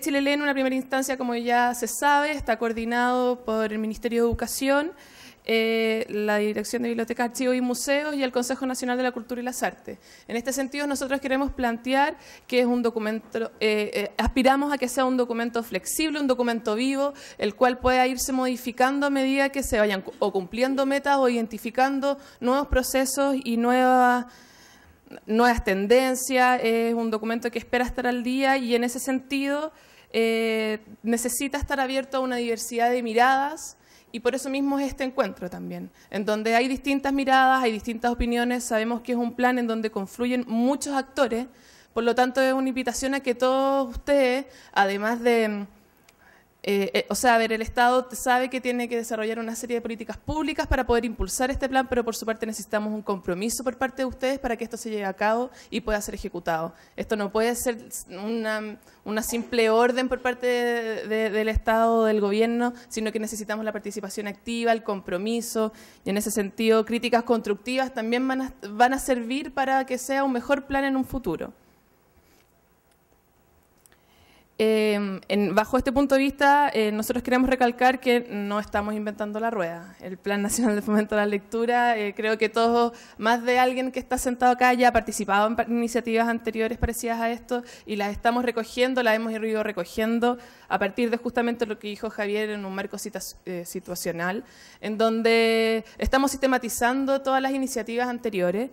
Chile Chile en una primera instancia, como ya se sabe, está coordinado por el Ministerio de Educación, eh, la Dirección de Bibliotecas, Archivos y Museos y el Consejo Nacional de la Cultura y las Artes. En este sentido, nosotros queremos plantear que es un documento, eh, eh, aspiramos a que sea un documento flexible, un documento vivo, el cual pueda irse modificando a medida que se vayan o cumpliendo metas o identificando nuevos procesos y nuevas nuevas tendencias, es un documento que espera estar al día y en ese sentido eh, necesita estar abierto a una diversidad de miradas y por eso mismo es este encuentro también, en donde hay distintas miradas, hay distintas opiniones, sabemos que es un plan en donde confluyen muchos actores, por lo tanto es una invitación a que todos ustedes, además de eh, eh, o sea, ver, el Estado sabe que tiene que desarrollar una serie de políticas públicas para poder impulsar este plan, pero por su parte necesitamos un compromiso por parte de ustedes para que esto se lleve a cabo y pueda ser ejecutado. Esto no puede ser una, simple orden por parte del Estado o del gobierno, sino que necesitamos la participación activa, el compromiso, y en ese sentido críticas constructivas también van a servir para que sea un mejor plan en un futuro. Em, bajo este punto de vista, eh, nosotros queremos recalcar que no estamos inventando la rueda. El Plan Nacional de Fomento a la Lectura, eh, creo que todos, más de alguien que está sentado acá ya ha participado en iniciativas anteriores parecidas a esto y las estamos recogiendo, las hemos ido recogiendo a partir de justamente lo que dijo Javier en un marco eh, situacional, en donde estamos sistematizando todas las iniciativas anteriores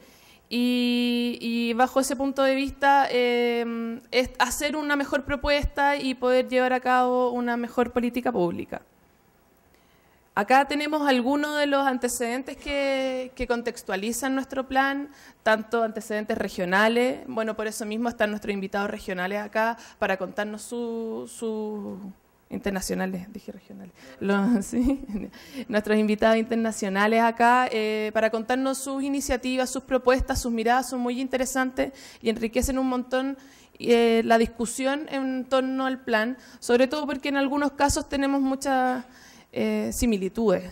y, bajo ese punto de vista eh, es hacer una mejor propuesta y poder llevar a cabo una mejor política pública. Acá tenemos algunos de los antecedentes que, que, contextualizan nuestro plan, tanto antecedentes regionales, bueno, por eso mismo están nuestros invitados regionales acá para contarnos su, su, internacionales, dije regionales, nuestros invitados internacionales acá eh, para contarnos sus iniciativas, sus propuestas, sus miradas son muy interesantes y enriquecen un montón eh, la discusión en torno al plan, sobre todo porque en algunos casos tenemos muchas eh, similitudes.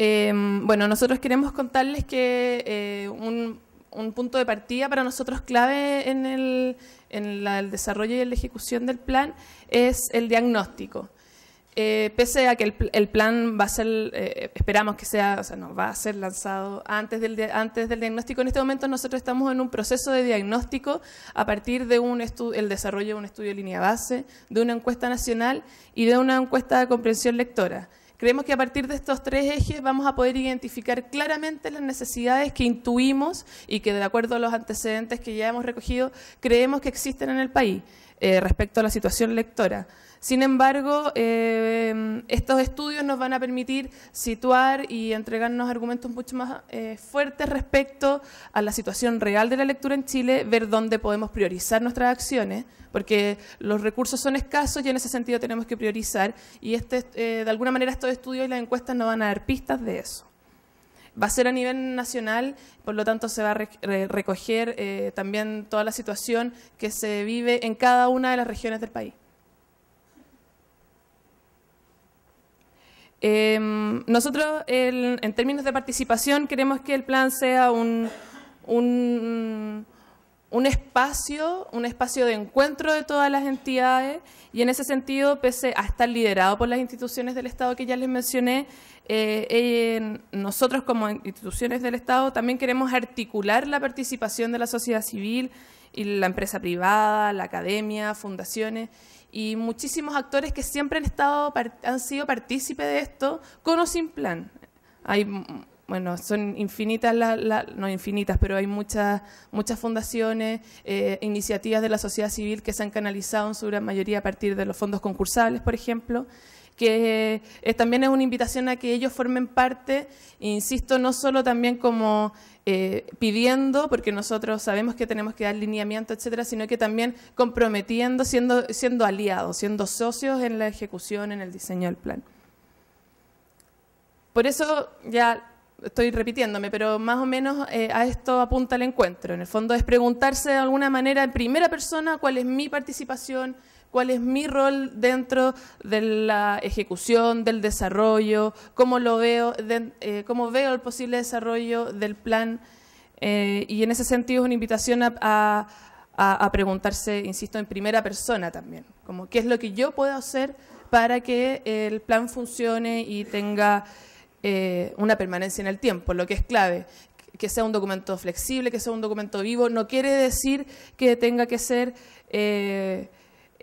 Em, bueno, nosotros queremos contarles que un un punto de partida para nosotros clave en, el, desarrollo y en la ejecución del plan es el diagnóstico. Eh, pese a que el, plan va a ser, eh, esperamos que sea, o sea, va a ser lanzado antes del, antes del diagnóstico, en este momento nosotros estamos en un proceso de diagnóstico a partir de un el desarrollo de un estudio de línea base, de una encuesta nacional y de una encuesta de comprensión lectora. Creemos que a partir de estos tres ejes vamos a poder identificar claramente las necesidades que intuimos y que de acuerdo a los antecedentes que ya hemos recogido, creemos que existen en el país eh, respecto a la situación lectora. Sin embargo, eh, estos estudios nos van a permitir situar y entregarnos argumentos mucho más eh, fuertes respecto a la situación real de la lectura en Chile, ver dónde podemos priorizar nuestras acciones, porque los recursos son escasos y en ese sentido tenemos que priorizar. Y este, eh, de alguna manera estos estudios y las encuestas nos van a dar pistas de eso. Va a ser a nivel nacional, por lo tanto se va a recoger también toda la situación que se vive en cada una de las regiones del país. Em, nosotros, en términos de participación, queremos que el plan sea un, un, espacio, un espacio de encuentro de todas las entidades y en ese sentido, pese a estar liderado por las instituciones del Estado que ya les mencioné, eh, nosotros como instituciones del Estado también queremos articular la participación de la sociedad civil y la empresa privada, la academia, fundaciones y muchísimos actores que siempre han, estado, han sido partícipes de esto, con o sin plan. Hay mm, bueno, son infinitas, no infinitas, pero hay muchas, fundaciones, eh, iniciativas de la sociedad civil que se han canalizado en su gran mayoría a partir de los fondos concursales, por ejemplo, que eh, también es una invitación a que ellos formen parte, insisto, no solo también como eh, pidiendo, porque nosotros sabemos que tenemos que dar lineamiento, etcétera, sino que también comprometiendo, siendo, aliados, siendo socios en la ejecución, en el diseño del plan. Por eso ya estoy repitiéndome, pero más o menos eh, a esto apunta el encuentro. En el fondo es preguntarse de alguna manera en primera persona cuál es mi participación, cuál es mi rol dentro de la ejecución, del desarrollo, cómo lo veo, eh, cómo veo el posible desarrollo del plan. Eh, y en ese sentido es una invitación a, preguntarse, insisto, en primera persona también, como qué es lo que yo puedo hacer para que el plan funcione y tenga eh, una permanencia en el tiempo, lo que es clave que sea un documento flexible, que sea un documento vivo, no quiere decir que tenga que ser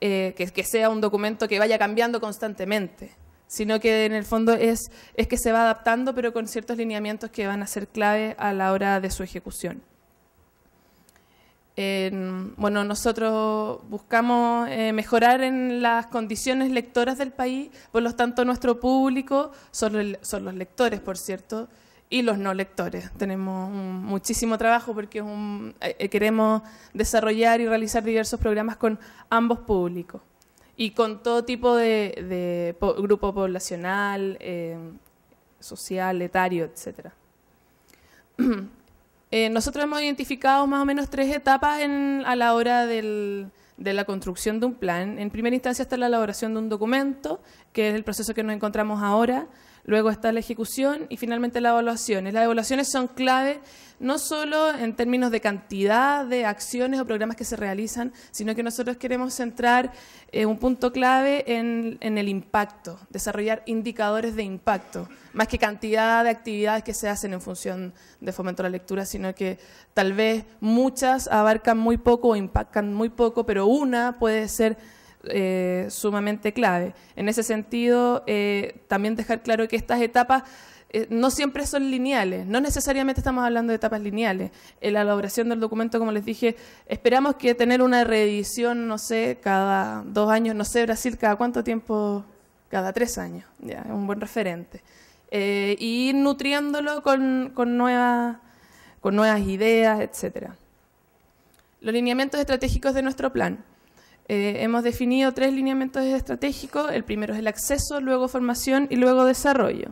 eh, que, sea un documento que vaya cambiando constantemente, sino que en el fondo es, que se va adaptando, pero con ciertos lineamientos que van a ser clave a la hora de su ejecución. bueno, nosotros buscamos eh, mejorar en las condiciones lectoras del país, por lo tanto nuestro público son los lectores, por cierto, y los no lectores. Tenemos muchísimo trabajo porque eh, eh, queremos desarrollar y realizar diversos programas con ambos públicos y con todo tipo de, grupo poblacional, eh, social, etario, etcétera. nosotros hemos identificado más o menos tres etapas a la hora de la construcción de un plan. En primera instancia está la elaboración de un documento, que es el proceso que nos encontramos ahora, Luego está la ejecución y finalmente las evaluaciones. Las evaluaciones son clave no solo en términos de cantidad de acciones o programas que se realizan, sino que nosotros queremos centrar eh, un punto clave en, en, el impacto, desarrollar indicadores de impacto, más que cantidad de actividades que se hacen en función de fomento de la lectura, sino que tal vez muchas abarcan muy poco o impactan muy poco, pero una puede ser eh, sumamente clave. En ese sentido, eh, también dejar claro que estas etapas eh, no siempre son lineales, no necesariamente estamos hablando de etapas lineales. En la elaboración del documento, como les dije, esperamos que tener una reedición, no sé, cada dos años, no sé, Brasil, cada cuánto tiempo, cada tres años, ya, es un buen referente. y ir nutriéndolo con, nuevas, con nuevas ideas, etcétera. Los lineamientos estratégicos de nuestro plan. Eh, hemos definido tres lineamientos estratégicos. El primero es el acceso, luego formación y luego desarrollo.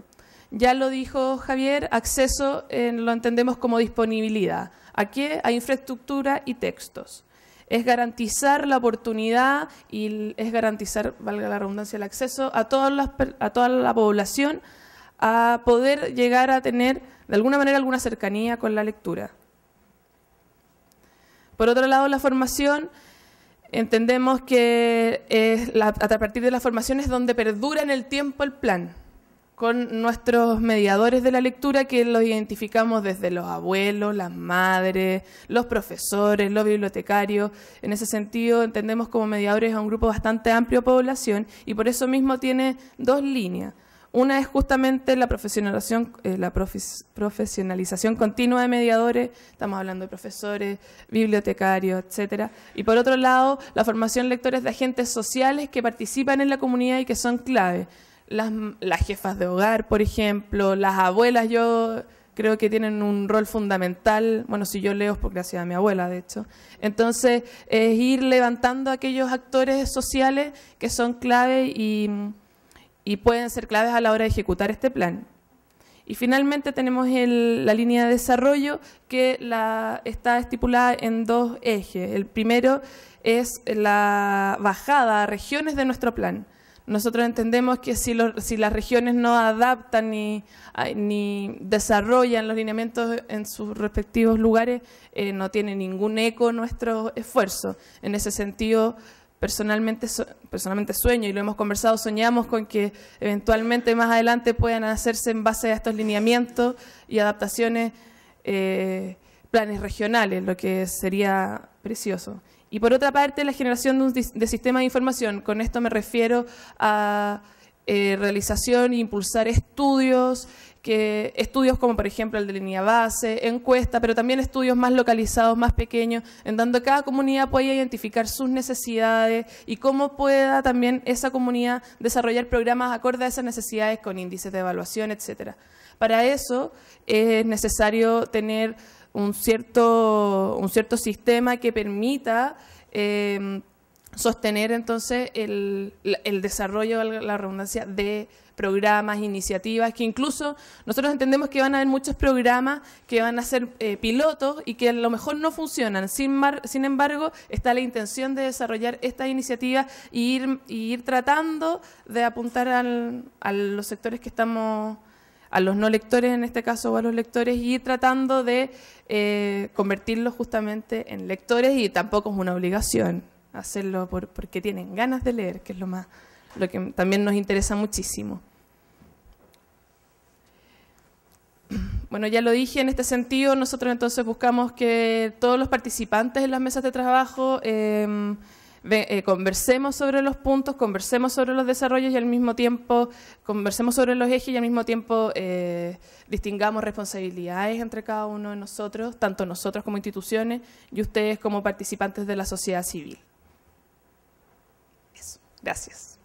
Ya lo dijo Javier, acceso eh, lo entendemos como disponibilidad. ¿A qué? A infraestructura y textos. Es garantizar la oportunidad y es garantizar, valga la redundancia, el acceso a toda la población a poder llegar a tener de alguna manera alguna cercanía con la lectura. Por otro lado, la formación Entendemos que es eh, a partir de las formaciones donde perdura en el tiempo el plan, con nuestros mediadores de la lectura que los identificamos desde los abuelos, las madres, los profesores, los bibliotecarios. En ese sentido entendemos como mediadores a un grupo bastante amplio de población y por eso mismo tiene dos líneas. Una es justamente la, profesionalización, eh, la profesionalización continua de mediadores, estamos hablando de profesores, bibliotecarios, etcétera. Y por otro lado, la formación de lectores de agentes sociales que participan en la comunidad y que son clave. Las, jefas de hogar, por ejemplo, las abuelas, yo creo que tienen un rol fundamental. Bueno, si yo leo es por gracia de mi abuela, de hecho. Entonces, es ir levantando a aquellos actores sociales que son clave y y pueden ser claves a la hora de ejecutar este plan. Y finalmente tenemos la línea de desarrollo que está estipulada en dos ejes. El primero es la bajada a regiones de nuestro plan. Nosotros entendemos que si, las regiones no adaptan ni, desarrollan los lineamientos en sus respectivos lugares, eh, no tiene ningún eco nuestro esfuerzo. En ese sentido, personalmente, personalmente sueño y lo hemos conversado, soñamos con que eventualmente más adelante puedan hacerse en base a estos lineamientos y adaptaciones eh, planes regionales, lo que sería precioso. Y por otra parte, la generación de, un, de sistemas de información, con esto me refiero a eh, realización realización, impulsar estudios, que estudios como por ejemplo el de línea base, encuesta, pero también estudios más localizados, más pequeños, en donde cada comunidad pueda identificar sus necesidades y cómo pueda también esa comunidad desarrollar programas acorde a esas necesidades con índices de evaluación, etcétera. Para eso es necesario tener un cierto, sistema que permita eh, sostener entonces el, el desarrollo, la redundancia, de programas, iniciativas, que incluso nosotros entendemos que van a haber muchos programas que van a ser eh, pilotos y que a lo mejor no funcionan. Sin, sin embargo, está la intención de desarrollar estas iniciativas e ir, y ir tratando de apuntar a los sectores que estamos a los no lectores en este caso o a los lectores y ir tratando de eh, convertirlos justamente en lectores y tampoco es una obligación hacerlo porque tienen ganas de leer, que es lo más lo que también nos interesa muchísimo. Bueno, ya lo dije, en este sentido nosotros entonces buscamos que todos los participantes en las mesas de trabajo em, eh, conversemos sobre los puntos, conversemos sobre los desarrollos y al mismo tiempo conversemos sobre los ejes y al mismo tiempo eh, distingamos responsabilidades entre cada uno de nosotros, tanto nosotros como instituciones y ustedes como participantes de la sociedad civil. Eso. Gracias.